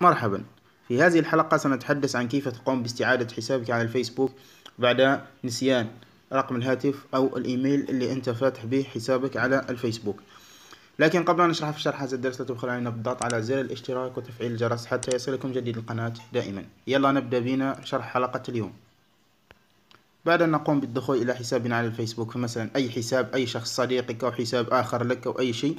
مرحبا في هذه الحلقة سنتحدث عن كيف تقوم باستعادة حسابك على الفيسبوك بعد نسيان رقم الهاتف أو الإيميل اللي أنت فاتح به حسابك على الفيسبوك لكن قبل أن نشرح في شرح هذا الدرس لا تبخل علينا بالضغط على زر الاشتراك وتفعيل الجرس حتى يصلكم جديد القناة دائما يلا نبدأ بنا شرح حلقة اليوم بعد أن نقوم بالدخول إلى حسابنا على الفيسبوك فمثلا أي حساب أي شخص صديقك أو حساب آخر لك أو أي شيء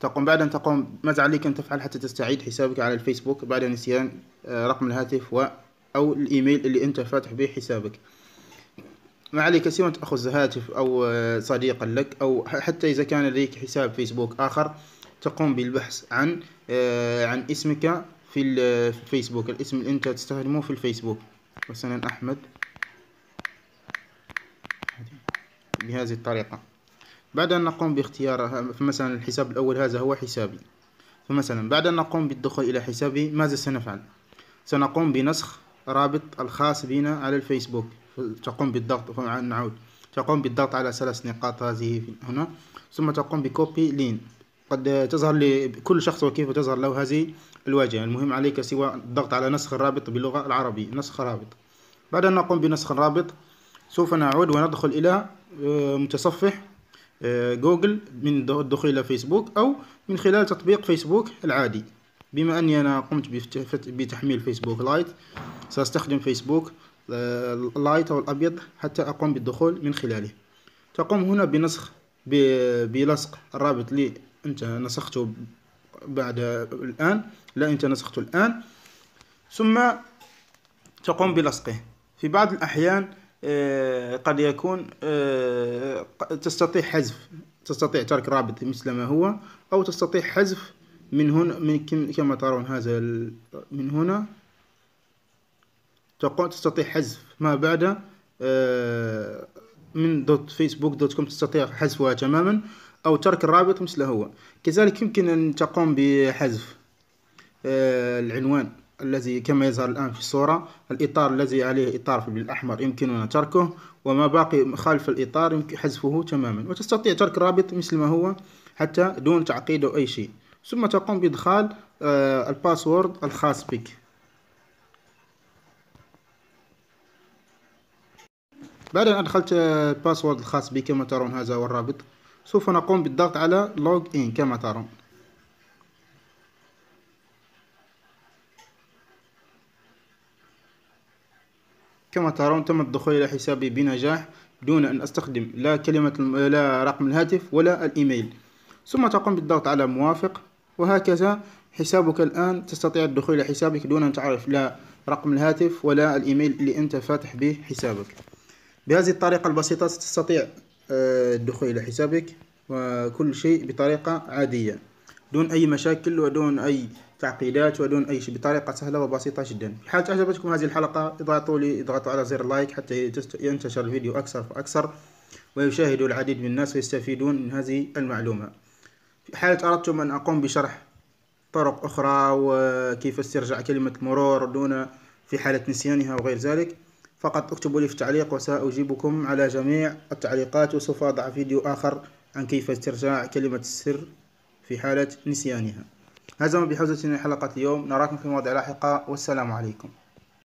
تقوم بعد أن تقوم ماذا عليك أن تفعل حتى تستعيد حسابك على الفيسبوك بعد نسيان آه، رقم الهاتف و أو الإيميل اللي أنت فاتح به حسابك ما عليك سوى أن تأخذ هاتف أو آه، صديقا لك أو حتى إذا كان لديك حساب فيسبوك آخر تقوم بالبحث عن آه، عن اسمك في الفيسبوك الاسم اللي أنت تستخدمه في الفيسبوك مثلا أحمد بهذه الطريقة بعد أن نقوم باختيار مثلا الحساب الأول هذا هو حسابي فمثلا بعد أن نقوم بالدخول إلى حسابي ماذا سنفعل سنقوم بنسخ رابط الخاص بنا على الفيسبوك تقوم بالضغط نعود تقوم بالضغط على ثلاث نقاط هذه هنا ثم تقوم بكوبي لين قد تظهر لكل شخص وكيف تظهر له هذه الواجهة المهم عليك سوى الضغط على نسخ الرابط باللغة العربية نسخ رابط بعد أن نقوم بنسخ الرابط سوف نعود وندخل إلى آه، متصفح آه، جوجل من الدخول إلى فيسبوك أو من خلال تطبيق فيسبوك العادي بما أني أنا قمت بتحميل فيسبوك لايت سأستخدم فيسبوك لايت آه، أو الأبيض حتى أقوم بالدخول من خلاله تقوم هنا بنسخ بلصق الرابط لي أنت نسخته بعد الآن لا أنت نسخته الآن ثم تقوم بلصقه في بعض الأحيان آه، قد يكون آه، تستطيع حذف تستطيع ترك رابط مثل ما هو أو تستطيع حذف من هنا من كما ترون هذا من هنا تقوم تستطيع حذف ما بعد آه، من دوت فيسبوك دوت كوم تستطيع حذفها تماما أو ترك الرابط مثل هو كذلك يمكن أن تقوم بحذف العنوان الذي كما يظهر الآن في الصورة الإطار الذي عليه إطار في بالأحمر يمكننا تركه وما باقي خلف الإطار يمكن حذفه تماما وتستطيع ترك رابط مثل ما هو حتى دون تعقيد أو أي شيء ثم تقوم بإدخال آه، الباسورد الخاص بك بعد أن أدخلت آه، الباسورد الخاص بك كما ترون هذا هو الرابط سوف نقوم بالضغط على لوج إن كما ترون كما ترون تم الدخول إلى حسابي بنجاح دون أن أستخدم لا كلمة لا رقم الهاتف ولا الإيميل ثم تقوم بالضغط على موافق وهكذا حسابك الآن تستطيع الدخول إلى حسابك دون أن تعرف لا رقم الهاتف ولا الإيميل اللي أنت فاتح به حسابك بهذه الطريقة البسيطة تستطيع آه، الدخول إلى حسابك وكل شيء بطريقة عادية دون أي مشاكل ودون أي تعقيدات ودون أي شيء بطريقة سهلة وبسيطة جدا في حال أعجبتكم هذه الحلقة اضغطوا لي اضغطوا على زر لايك حتى ينتشر الفيديو أكثر فأكثر ويشاهد العديد من الناس ويستفيدون من هذه المعلومة في حالة أردتم أن أقوم بشرح طرق أخرى وكيف استرجاع كلمة مرور دون في حالة نسيانها وغير ذلك فقط اكتبوا لي في التعليق وسأجيبكم على جميع التعليقات وسوف أضع فيديو آخر عن كيف استرجاع كلمة السر في حالة نسيانها هذا ما بحوزتنا حلقة اليوم نراكم في مواضيع لاحقة والسلام عليكم